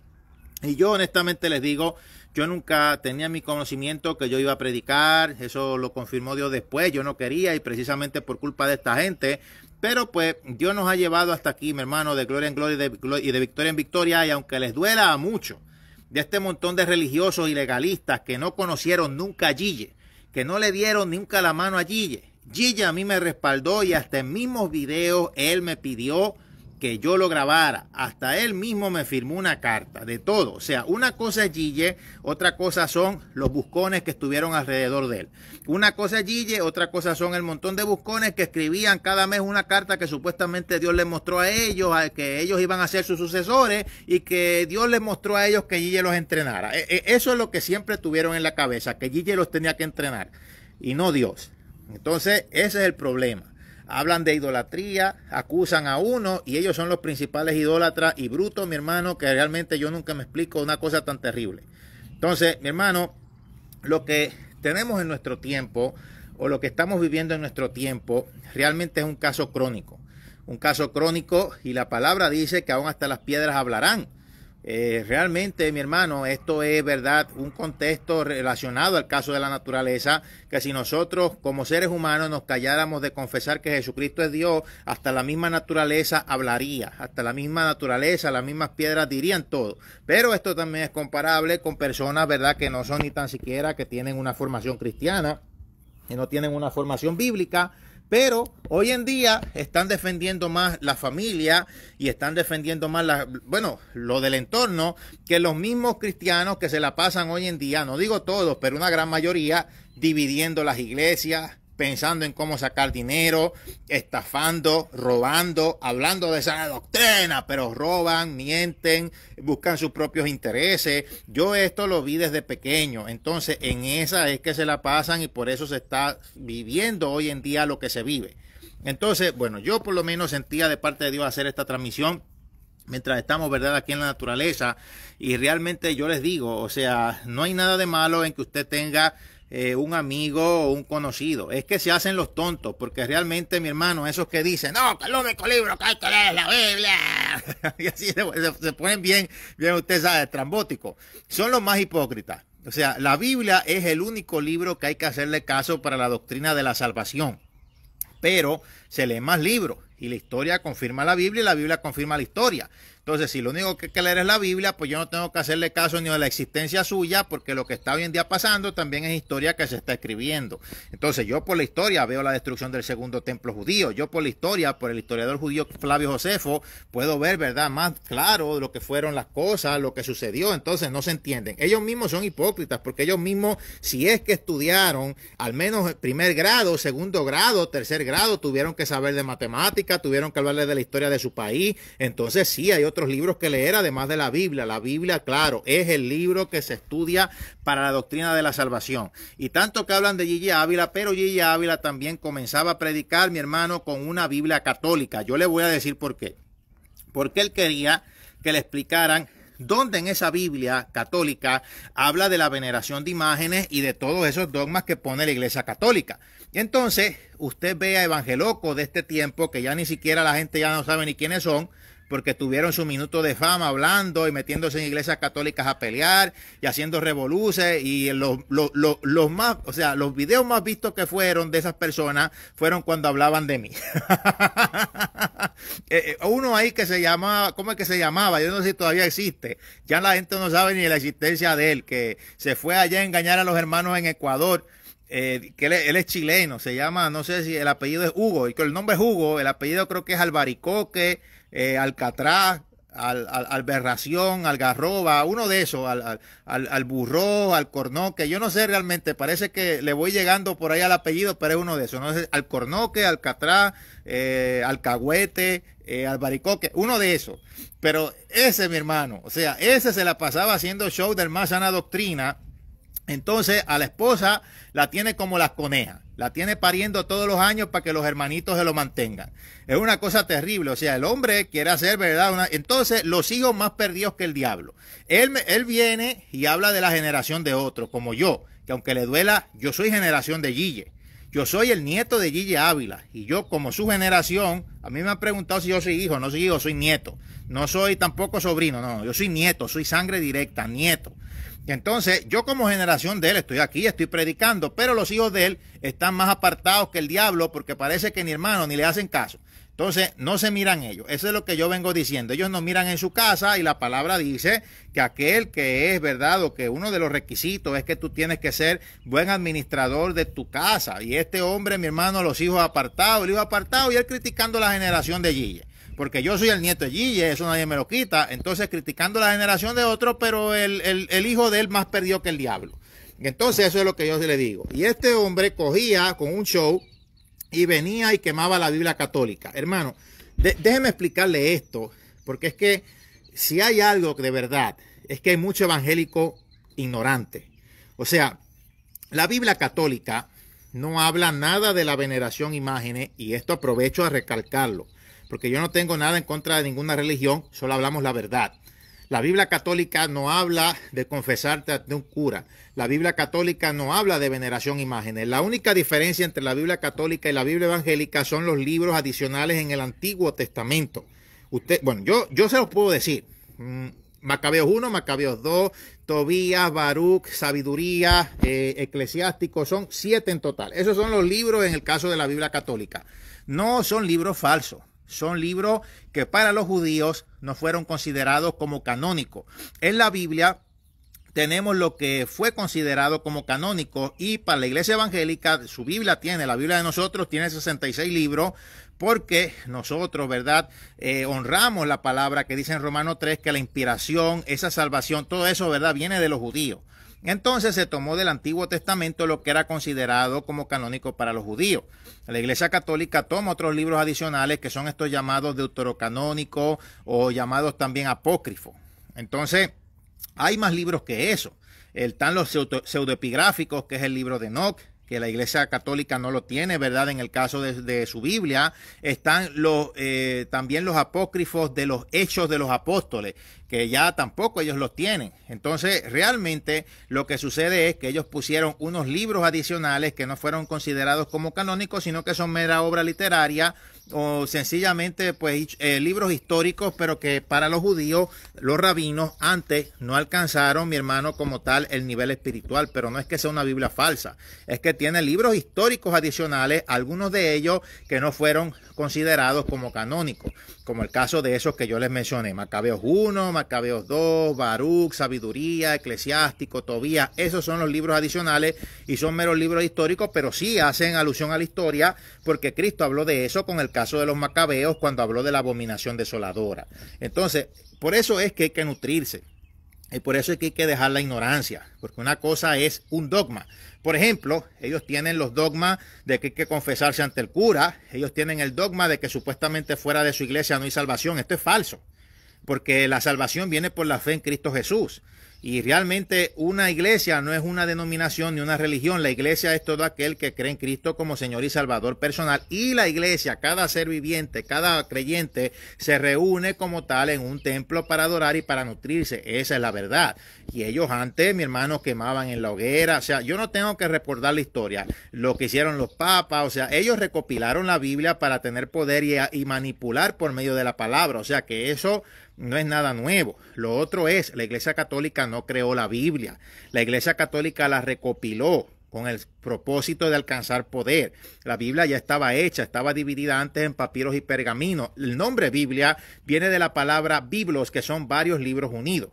Y yo honestamente les digo yo nunca tenía mi conocimiento que yo iba a predicar, eso lo confirmó Dios después, yo no quería y precisamente por culpa de esta gente. Pero pues Dios nos ha llevado hasta aquí, mi hermano, de gloria en gloria y de, victoria en victoria y aunque les duela a mucho, de este montón de religiosos y legalistas que no conocieron nunca a Gille, que no le dieron nunca la mano a Gille. Gille a mí me respaldó y hasta en mismos videos él me pidió que yo lo grabara. Hasta él mismo me firmó una carta, de todo. O sea, una cosa es Gille, otra cosa son los buscones que estuvieron alrededor de él. Una cosa es Gille, otra cosa son el montón de buscones que escribían cada mes una carta que supuestamente Dios les mostró a ellos, que ellos iban a ser sus sucesores y que Dios les mostró a ellos que Gille los entrenara. E, e, eso es lo que siempre tuvieron en la cabeza, que Gille los tenía que entrenar y no Dios. Entonces, ese es el problema hablan de idolatría, acusan a uno y ellos son los principales idólatras y brutos, mi hermano, que realmente yo nunca me explico una cosa tan terrible. Entonces, mi hermano, lo que tenemos en nuestro tiempo o lo que estamos viviendo en nuestro tiempo realmente es un caso crónico. Un caso crónico y la palabra dice que aún hasta las piedras hablarán. Eh, realmente, mi hermano, esto es verdad, un contexto relacionado al caso de la naturaleza, que si nosotros como seres humanos nos calláramos de confesar que Jesucristo es Dios, hasta la misma naturaleza hablaría, hasta la misma naturaleza, las mismas piedras dirían todo. Pero esto también es comparable con personas, ¿verdad?, que no son ni tan siquiera que tienen una formación cristiana, que no tienen una formación bíblica, pero hoy en día están defendiendo más la familia y están defendiendo más la, bueno, lo del entorno que los mismos cristianos que se la pasan hoy en día, no digo todos, pero una gran mayoría, dividiendo las iglesias, pensando en cómo sacar dinero, estafando, robando, hablando de esa doctrina, pero roban, mienten, buscan sus propios intereses. Yo esto lo vi desde pequeño, entonces en esa es que se la pasan y por eso se está viviendo hoy en día lo que se vive. Entonces, bueno, yo por lo menos sentía de parte de Dios hacer esta transmisión mientras estamos, ¿verdad?, aquí en la naturaleza. Y realmente yo les digo, o sea, no hay nada de malo en que usted tenga eh, un amigo o un conocido. Es que se hacen los tontos, porque realmente, mi hermano, esos que dicen, no, que el único libro que hay que leer es la Biblia. y así se, ponen bien, bien, usted sabe, trambóticos. Son los más hipócritas. O sea, la Biblia es el único libro que hay que hacerle caso para la doctrina de la salvación. Pero se lee más libros y la historia confirma la Biblia y la Biblia confirma la historia. Entonces, si lo único que hay que leer es la Biblia, pues yo no tengo que hacerle caso ni a la existencia suya, porque lo que está hoy en día pasando también es historia que se está escribiendo. Entonces, yo por la historia veo la destrucción del segundo templo judío. Yo por la historia, por el historiador judío Flavio Josefo, puedo ver, ¿verdad?, más claro lo que fueron las cosas, lo que sucedió. Entonces, no se entienden. Ellos mismos son hipócritas, porque ellos mismos, si es que estudiaron al menos primer grado, segundo grado, tercer grado, tuvieron que saber de matemática, tuvieron que hablarle de la historia de su país. Entonces, sí, hay otros otros libros que leer, además de la Biblia. La Biblia, claro, es el libro que se estudia para la doctrina de la salvación. Y tanto que hablan de Gigi Ávila, pero Gigi Ávila también comenzaba a predicar, mi hermano, con una Biblia católica. Yo le voy a decir por qué. Porque él quería que le explicaran dónde en esa Biblia católica habla de la veneración de imágenes y de todos esos dogmas que pone la Iglesia Católica. entonces usted ve a evangelocos de este tiempo que ya ni siquiera la gente ya no sabe ni quiénes son, porque tuvieron su minuto de fama hablando y metiéndose en iglesias católicas a pelear y haciendo revoluces y los, los, los, los, más, o sea, los videos más vistos que fueron de esas personas fueron cuando hablaban de mí. Eh, eh, uno ahí que se llamaba, ¿cómo es que se llamaba? Yo no sé si todavía existe. Ya la gente no sabe ni la existencia de él, que se fue allá a engañar a los hermanos en Ecuador. Eh, que él, él, es chileno, se llama, no sé si el apellido es Hugo, el nombre es Hugo, el apellido creo que es Albaricoque, eh, Alcatraz, al, al, Alberración, Algarroba, uno de esos, al, burro, al Cornoque, yo no sé realmente, parece que le voy llegando por ahí al apellido, pero es uno de esos, no al Alcatraz, eh, Alcahuete, eh, Albaricoque, uno de esos. Pero ese, mi hermano, o sea, ese se la pasaba haciendo show del más sana doctrina, entonces a la esposa la tiene como las conejas. La tiene pariendo todos los años para que los hermanitos se lo mantengan. Es una cosa terrible. O sea, el hombre quiere hacer, ¿verdad? Entonces, los hijos más perdidos que el diablo. Él, él viene y habla de la generación de otros, como yo, que aunque le duela, yo soy generación de Gille. Yo soy el nieto de Gille Ávila y yo como su generación, a mí me han preguntado si yo soy hijo, no soy hijo, soy nieto. No soy tampoco sobrino, no, yo soy nieto, soy sangre directa, nieto. Entonces, yo como generación de él estoy aquí, estoy predicando, pero los hijos de él están más apartados que el diablo porque parece que ni hermano ni le hacen caso. Entonces, no se miran ellos. Eso es lo que yo vengo diciendo. Ellos no miran en su casa y la palabra dice que aquel que es verdad o que uno de los requisitos es que tú tienes que ser buen administrador de tu casa. Y este hombre, mi hermano, los hijos apartados, el hijo apartado y él criticando la generación de Gilles porque yo soy el nieto de Gilles, eso nadie me lo quita. Entonces, criticando la generación de otro, pero el, hijo de él más perdió que el diablo. Entonces, eso es lo que yo le digo. Y este hombre cogía con un show y venía y quemaba la Biblia católica. Hermano, déjeme explicarle esto, porque es que si hay algo de verdad, es que hay mucho evangélico ignorante. O sea, la Biblia católica no habla nada de la veneración imágenes y esto aprovecho a recalcarlo porque yo no tengo nada en contra de ninguna religión, solo hablamos la verdad. La Biblia católica no habla de confesarte de un cura. La Biblia católica no habla de veneración imágenes. La única diferencia entre la Biblia católica y la Biblia evangélica son los libros adicionales en el Antiguo Testamento. Usted, bueno, yo, yo se los puedo decir. Mm, Macabeos 1, Macabeos 2, Tobías, Baruch, Sabiduría, eh, Eclesiástico, son siete en total. Esos son los libros en el caso de la Biblia católica. No son libros falsos son libros que para los judíos no fueron considerados como canónicos. En la Biblia tenemos lo que fue considerado como canónico y para la iglesia evangélica su Biblia tiene, la Biblia de nosotros tiene 66 libros porque nosotros, ¿verdad? Eh, honramos la palabra que dice en Romano 3 que la inspiración, esa salvación, todo eso, ¿verdad? Viene de los judíos. Entonces se tomó del Antiguo Testamento lo que era considerado como canónico para los judíos. La Iglesia Católica toma otros libros adicionales que son estos llamados deuterocanónicos o llamados también apócrifos. Entonces, hay más libros que eso. Están los pseudoepigráficos, que es el libro de Enoch, que la Iglesia Católica no lo tiene, ¿verdad? En el caso de, su Biblia, están los, eh, también los apócrifos de los hechos de los apóstoles, que ya tampoco ellos los tienen. Entonces, realmente lo que sucede es que ellos pusieron unos libros adicionales que no fueron considerados como canónicos, sino que son mera obra literaria o sencillamente pues eh, libros históricos, pero que para los judíos, los rabinos antes no alcanzaron, mi hermano, como tal el nivel espiritual, pero no es que sea una Biblia falsa, es que tiene libros históricos adicionales, algunos de ellos que no fueron considerados como canónicos como el caso de esos que yo les mencioné, Macabeos 1, Macabeos 2, Baruch, Sabiduría, Eclesiástico, Tobías, esos son los libros adicionales y son meros libros históricos, pero sí hacen alusión a la historia porque Cristo habló de eso con el caso de los Macabeos cuando habló de la abominación desoladora. Entonces, por eso es que hay que nutrirse. Y por eso es que hay que dejar la ignorancia, porque una cosa es un dogma por ejemplo, ellos tienen los dogmas de que hay que confesarse ante el cura, ellos tienen el dogma de que supuestamente fuera de su iglesia no hay salvación. Esto es falso, porque la salvación viene por la fe en Cristo Jesús. Y realmente una iglesia no es una denominación ni una religión. La iglesia es todo aquel que cree en Cristo como Señor y Salvador personal. Y la iglesia, cada ser viviente, cada creyente, se reúne como tal en un templo para adorar y para nutrirse. Esa es la verdad. Y ellos antes, mi hermano, quemaban en la hoguera. O sea, yo no tengo que recordar la historia. Lo que hicieron los papas, o sea, ellos recopilaron la Biblia para tener poder y, y manipular por medio de la palabra. O sea, que eso no es nada nuevo. Lo otro es, la Iglesia Católica no creó la Biblia, la Iglesia Católica la recopiló con el propósito de alcanzar poder. La Biblia ya estaba hecha, estaba dividida antes en papiros y pergaminos. El nombre Biblia viene de la palabra biblos, que son varios libros unidos.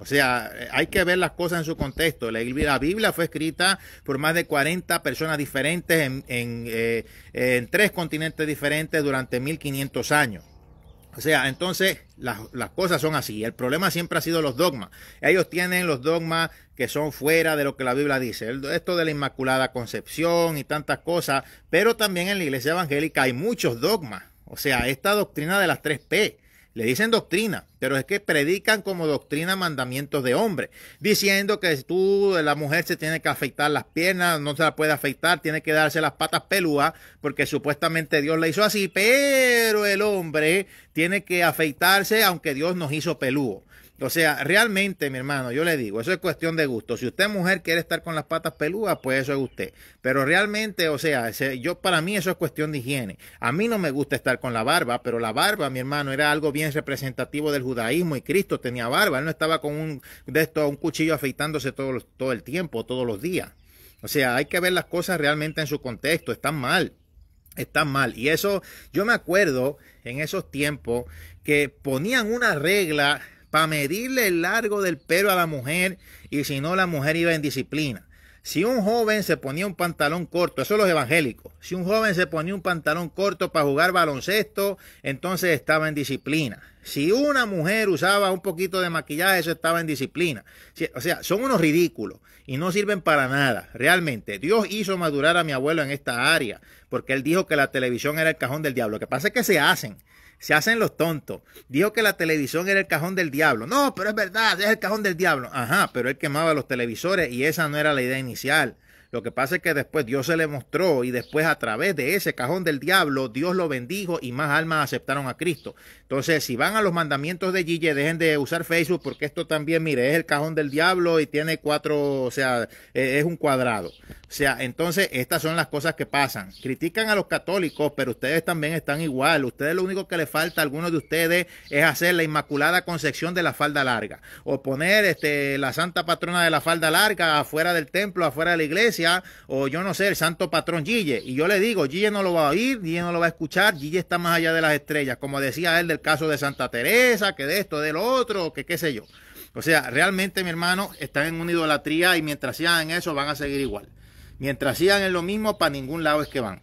O sea, hay que ver las cosas en su contexto. La Biblia fue escrita por más de 40 personas diferentes eh, en, tres continentes diferentes durante 1500 años. O sea, entonces las, cosas son así. El problema siempre ha sido los dogmas. Ellos tienen los dogmas que son fuera de lo que la Biblia dice. Esto de la Inmaculada Concepción y tantas cosas. Pero también en la iglesia evangélica hay muchos dogmas. O sea, esta doctrina de las tres P le dicen doctrina, pero es que predican como doctrina mandamientos de hombre, diciendo que tú, la mujer se tiene que afeitar las piernas, no se la puede afeitar, tiene que darse las patas pelúas, porque supuestamente Dios la hizo así, pero el hombre tiene que afeitarse aunque Dios nos hizo pelúo. O sea, realmente, mi hermano, yo le digo, eso es cuestión de gusto. Si usted mujer quiere estar con las patas peludas, pues eso es usted. Pero realmente, o sea, yo para mí eso es cuestión de higiene. A mí no me gusta estar con la barba, pero la barba, mi hermano, era algo bien representativo del judaísmo y Cristo tenía barba. Él no estaba con un de esto, un cuchillo afeitándose todo, todo el tiempo, todos los días. O sea, hay que ver las cosas realmente en su contexto. Están mal. Están mal. Y eso, yo me acuerdo en esos tiempos que ponían una regla para medirle el largo del pelo a la mujer y si no la mujer iba en disciplina. Si un joven se ponía un pantalón corto, eso es los evangélicos, si un joven se ponía un pantalón corto para jugar baloncesto, entonces estaba en disciplina. Si una mujer usaba un poquito de maquillaje, eso estaba en disciplina. O sea, son unos ridículos y no sirven para nada, realmente. Dios hizo madurar a mi abuelo en esta área, porque él dijo que la televisión era el cajón del diablo. Lo que pasa es que se hacen. Se hacen los tontos. Dijo que la televisión era el cajón del diablo. No, pero es verdad, es el cajón del diablo. Ajá, pero él quemaba los televisores y esa no era la idea inicial. Lo que pasa es que después Dios se le mostró y después a través de ese cajón del diablo Dios lo bendijo y más almas aceptaron a Cristo. Entonces, si van a los mandamientos de Gille, dejen de usar Facebook porque esto también, mire, es el cajón del diablo y tiene cuatro, o sea, e, es un cuadrado. O sea, entonces estas son las cosas que pasan. Critican a los católicos, pero ustedes también están igual. Ustedes lo único que le falta a algunos de ustedes es hacer la Inmaculada Concepción de la falda larga o poner este, la Santa Patrona de la falda larga afuera del templo, afuera de la iglesia o yo no sé, el santo patrón Gille. Y yo le digo, Gille no lo va a oír, Gille no lo va a escuchar, Gille está más allá de las estrellas, como decía él del caso de Santa Teresa, que de esto, del otro, que qué sé yo. O sea, realmente, mi hermano, están en una idolatría y mientras sigan en eso van a seguir igual. Mientras sigan en lo mismo, para ningún lado es que van.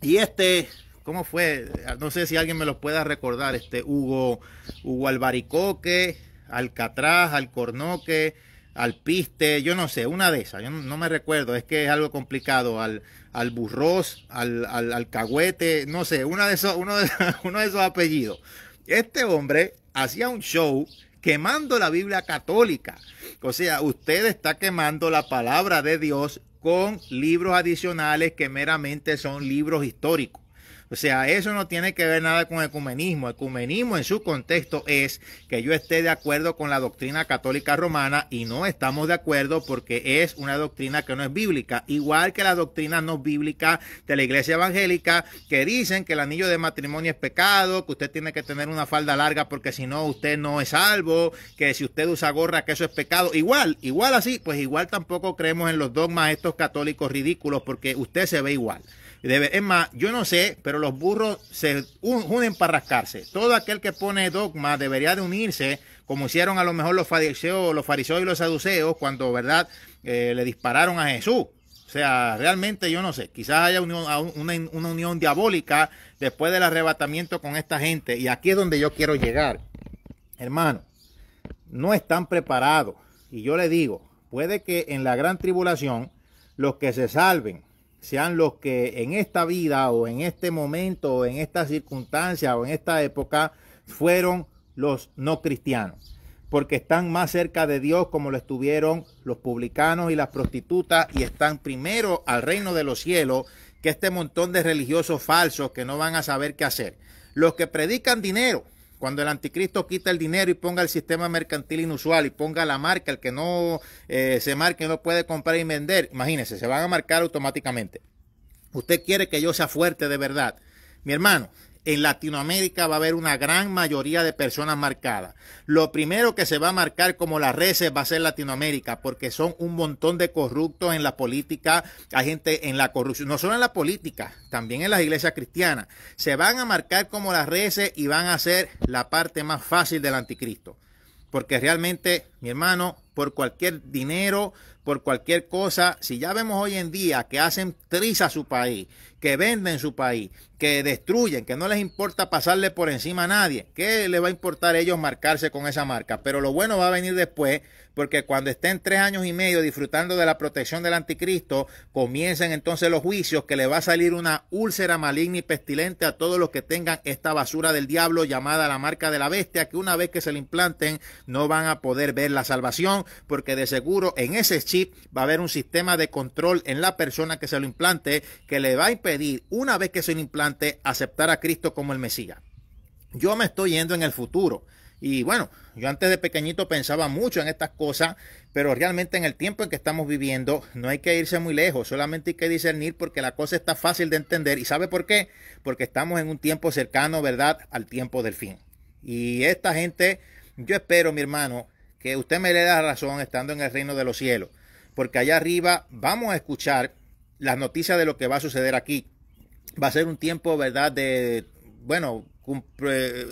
Y este, ¿cómo fue? No sé si alguien me lo pueda recordar, este Hugo, Hugo Albaricoque, Alcatraz, Alcornoque alpiste, yo no sé, una de esas, yo no, me recuerdo, es que es algo complicado, al, al burros, al, al alcahuete, no sé, una de esos, uno, uno de esos apellidos. Este hombre hacía un show quemando la Biblia católica. O sea, usted está quemando la palabra de Dios con libros adicionales que meramente son libros históricos. O sea, eso no tiene que ver nada con ecumenismo. Ecumenismo en su contexto es que yo esté de acuerdo con la doctrina católica romana y no estamos de acuerdo porque es una doctrina que no es bíblica, igual que la doctrina no bíblica de la iglesia evangélica que dicen que el anillo de matrimonio es pecado, que usted tiene que tener una falda larga porque si no usted no es salvo, que si usted usa gorra que eso es pecado. Igual, igual así, pues igual tampoco creemos en los dogmas estos católicos ridículos porque usted se ve igual es más, yo no sé, pero los burros se unen para rascarse. Todo aquel que pone dogma debería de unirse, como hicieron a lo mejor los fariseos, los fariseos y los saduceos cuando, ¿verdad?, eh, le dispararon a Jesús. O sea, realmente yo no sé, quizás haya una, una unión diabólica después del arrebatamiento con esta gente. Y aquí es donde yo quiero llegar. Hermano, no están preparados. Y yo le digo, puede que en la gran tribulación los que se salven sean los que en esta vida o en este momento o en esta circunstancia o en esta época fueron los no cristianos, porque están más cerca de Dios como lo estuvieron los publicanos y las prostitutas y están primero al reino de los cielos que este montón de religiosos falsos que no van a saber qué hacer. Los que predican dinero, cuando el anticristo quita el dinero y ponga el sistema mercantil inusual y ponga la marca, el que no eh, se marque no puede comprar y vender, imagínense, se van a marcar automáticamente. Usted quiere que yo sea fuerte de verdad. Mi hermano, en Latinoamérica va a haber una gran mayoría de personas marcadas. Lo primero que se va a marcar como las reces va a ser Latinoamérica, porque son un montón de corruptos en la política, hay gente en la corrupción, no solo en la política, también en las iglesias cristianas. Se van a marcar como las reces y van a ser la parte más fácil del anticristo. Porque realmente, mi hermano, por cualquier dinero, por cualquier cosa, si ya vemos hoy en día que hacen triza su país, que venden su país, que destruyen, que no les importa pasarle por encima a nadie, ¿qué le va a importar a ellos marcarse con esa marca? Pero lo bueno va a venir después porque cuando estén tres años y medio disfrutando de la protección del anticristo, comiencen entonces los juicios que le va a salir una úlcera maligna y pestilente a todos los que tengan esta basura del diablo llamada la marca de la bestia, que una vez que se le implanten no van a poder ver la salvación, porque de seguro en ese chip va a haber un sistema de control en la persona que se lo implante que le va a impedir, una vez que se lo implante, aceptar a Cristo como el Mesías. Yo me estoy yendo en el futuro. Y bueno, yo antes de pequeñito pensaba mucho en estas cosas, pero realmente en el tiempo en que estamos viviendo no hay que irse muy lejos, solamente hay que discernir porque la cosa está fácil de entender. ¿Y sabe por qué? Porque estamos en un tiempo cercano, ¿verdad?, al tiempo del fin. Y esta gente, yo espero, mi hermano, que usted me dé la razón estando en el reino de los cielos, porque allá arriba vamos a escuchar las noticias de lo que va a suceder aquí. Va a ser un tiempo, ¿verdad?, de, bueno, eh,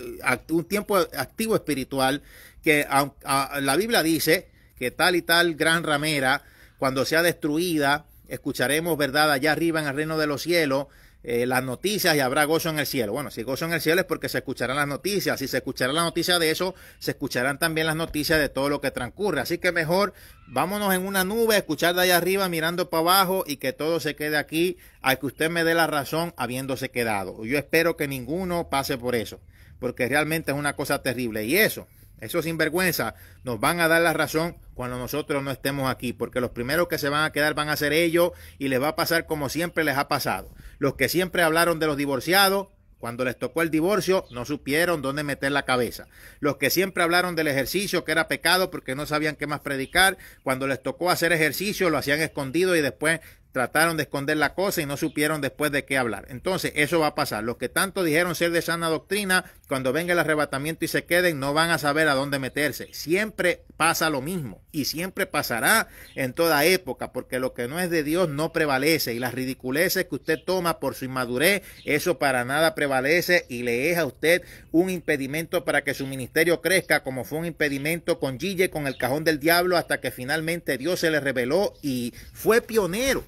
un tiempo activo espiritual que la Biblia dice que tal y tal gran ramera, cuando sea destruida, escucharemos verdad allá arriba en el reino de los cielos eh, las noticias y habrá gozo en el cielo. Bueno, si gozo en el cielo es porque se escucharán las noticias. Si se escuchará la noticia de eso, se escucharán también las noticias de todo lo que transcurre. Así que mejor vámonos en una nube, escuchar de allá arriba, mirando para abajo y que todo se quede aquí, a que usted me dé la razón habiéndose quedado. Yo espero que ninguno pase por eso, porque realmente es una cosa terrible. Y eso esos sinvergüenza nos van a dar la razón cuando nosotros no estemos aquí, porque los primeros que se van a quedar van a ser ellos y les va a pasar como siempre les ha pasado. Los que siempre hablaron de los divorciados, cuando les tocó el divorcio, no supieron dónde meter la cabeza. Los que siempre hablaron del ejercicio, que era pecado porque no sabían qué más predicar, cuando les tocó hacer ejercicio, lo hacían escondido y después trataron de esconder la cosa y no supieron después de qué hablar. Entonces, eso va a pasar. Los que tanto dijeron ser de sana doctrina, cuando venga el arrebatamiento y se queden, no van a saber a dónde meterse. Siempre pasa lo mismo y siempre pasará en toda época, porque lo que no es de Dios no prevalece y las ridiculeces que usted toma por su inmadurez, eso para nada prevalece y le es a usted un impedimento para que su ministerio crezca, como fue un impedimento con Gille, con el cajón del diablo, hasta que finalmente Dios se le reveló y fue pionero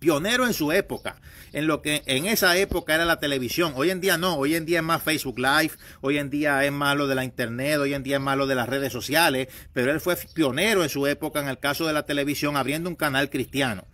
pionero en su época, en lo que en esa época era la televisión. Hoy en día no, hoy en día es más Facebook Live, hoy en día es más lo de la internet, hoy en día es más lo de las redes sociales, pero él fue pionero en su época en el caso de la televisión, abriendo un canal cristiano.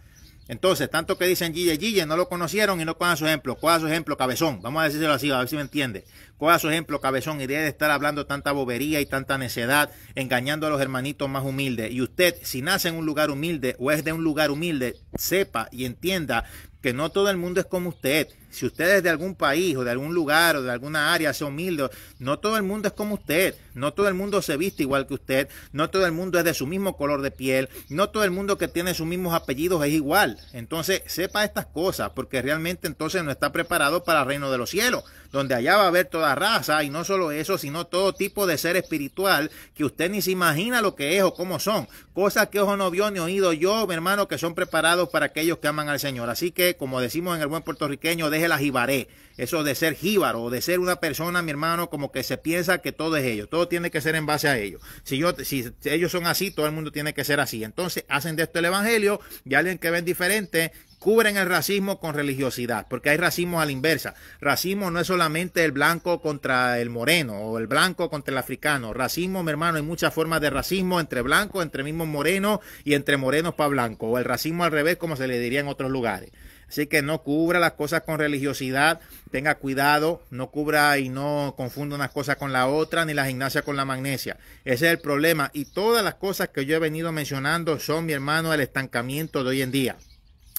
Entonces, tanto que dicen Gille Gille, no lo conocieron y no cojan su ejemplo, cojan su ejemplo, cabezón, vamos a decírselo así, a ver si me entiende. Coja su ejemplo, cabezón, y de estar hablando tanta bobería y tanta necedad, engañando a los hermanitos más humildes. Y usted, si nace en un lugar humilde o es de un lugar humilde, sepa y entienda que no todo el mundo es como usted. Si usted es de algún país o de algún lugar o de alguna área, sea humilde, no todo el mundo es como usted, no todo el mundo se viste igual que usted, no todo el mundo es de su mismo color de piel, no todo el mundo que tiene sus mismos apellidos es igual. Entonces, sepa estas cosas, porque realmente entonces no está preparado para el reino de los cielos donde allá va a haber toda raza y no solo eso, sino todo tipo de ser espiritual que usted ni se imagina lo que es o cómo son. Cosas que ojo no vio ni oído yo, mi hermano, que son preparados para aquellos que aman al Señor. Así que, como decimos en el buen puertorriqueño, deje la jibaré. Eso de ser jíbaro o de ser una persona, mi hermano, como que se piensa que todo es ello. Todo tiene que ser en base a ellos. Si, yo, si ellos son así, todo el mundo tiene que ser así. Entonces, hacen de esto el evangelio y alguien que ven diferente Cubren el racismo con religiosidad, porque hay racismo a la inversa. Racismo no es solamente el blanco contra el moreno o el blanco contra el africano. Racismo, mi hermano, hay muchas formas de racismo entre blancos, entre mismos morenos, y entre morenos para blanco. O el racismo al revés, como se le diría en otros lugares. Así que no cubra las cosas con religiosidad, tenga cuidado, no cubra y no confunda unas cosa con la otra, ni la gimnasia con la magnesia. Ese es el problema. Y todas las cosas que yo he venido mencionando son, mi hermano, el estancamiento de hoy en día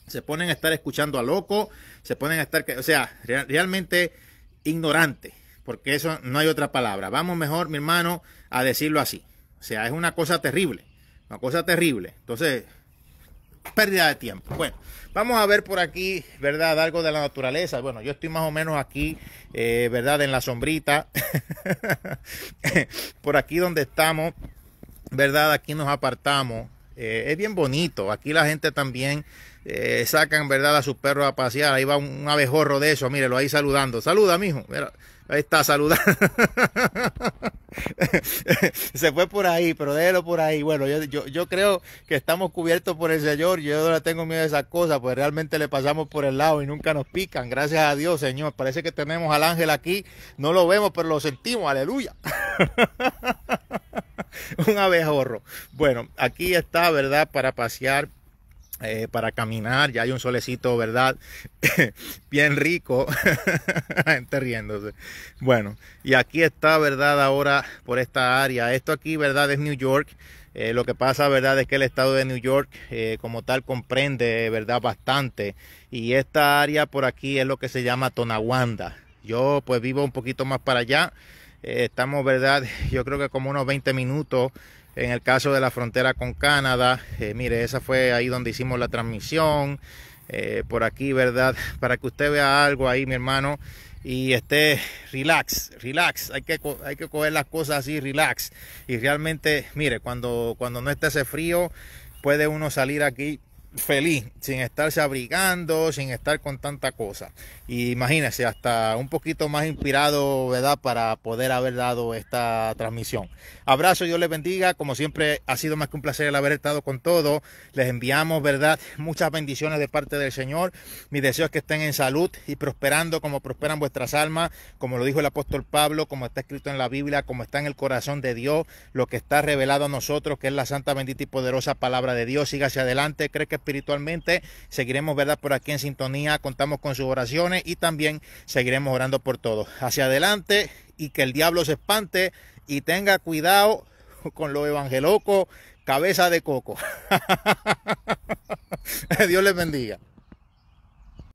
se ponen a estar escuchando a loco, se ponen a estar, o sea, realmente ignorante, porque eso no hay otra palabra. Vamos mejor, mi hermano, a decirlo así. O sea, es una cosa terrible, una cosa terrible. Entonces, pérdida de tiempo. Bueno, vamos a ver por aquí, ¿verdad? Algo de la naturaleza. Bueno, yo estoy más o menos aquí, eh, ¿verdad? En la sombrita. por aquí donde estamos, ¿verdad? Aquí nos apartamos eh, es bien bonito. Aquí la gente también eh, saca en ¿verdad?, a sus perros a pasear. Ahí va un, abejorro de eso, mírelo ahí saludando. Saluda, mijo. Mira, ahí está saludando. Se fue por ahí, pero déjelo por ahí. Bueno, yo, yo, creo que estamos cubiertos por el Señor. Yo no le tengo miedo a esas cosas, pues realmente le pasamos por el lado y nunca nos pican. Gracias a Dios, Señor. Parece que tenemos al ángel aquí. No lo vemos, pero lo sentimos. Aleluya. un abejorro. Bueno, aquí está, ¿verdad? Para pasear. Eh, para caminar, ya hay un solecito, ¿verdad? Bien rico. Gente riéndose. Bueno, y aquí está, ¿verdad? Ahora por esta área. Esto aquí, ¿verdad? Es New York. Eh, lo que pasa, ¿verdad? Es que el estado de New York eh, como tal comprende, ¿verdad? Bastante. Y esta área por aquí es lo que se llama Tonawanda. Yo pues vivo un poquito más para allá. Eh, estamos, ¿verdad? Yo creo que como unos 20 minutos en el caso de la frontera con Canadá. Eh, mire, esa fue ahí donde hicimos la transmisión. Eh, por aquí, ¿verdad? Para que usted vea algo ahí, mi hermano. Y esté relax, relax. Hay que, hay que coger las cosas así, relax. Y realmente, mire, cuando, cuando no esté ese frío, puede uno salir aquí feliz, sin estarse abrigando sin estar con tanta cosa. Y imagínense, hasta un poquito más inspirado, ¿verdad? Para poder haber dado esta transmisión. Abrazo, Dios les bendiga. Como siempre, ha sido más que un placer el haber estado con todos Les enviamos, ¿verdad? Muchas bendiciones de parte del Señor. Mi deseo es que estén en salud y prosperando como prosperan vuestras almas, como lo dijo el apóstol Pablo, como está escrito en la Biblia, como está en el corazón de Dios, lo que está revelado a nosotros, que es la santa, bendita y poderosa palabra de Dios. Siga hacia adelante, cree que espiritualmente. Seguiremos, ¿verdad? Por aquí en sintonía, contamos con sus oraciones y también seguiremos orando por todos. Hacia adelante y que el diablo se espante y tenga cuidado con lo evangeloco cabeza de coco. Dios les bendiga.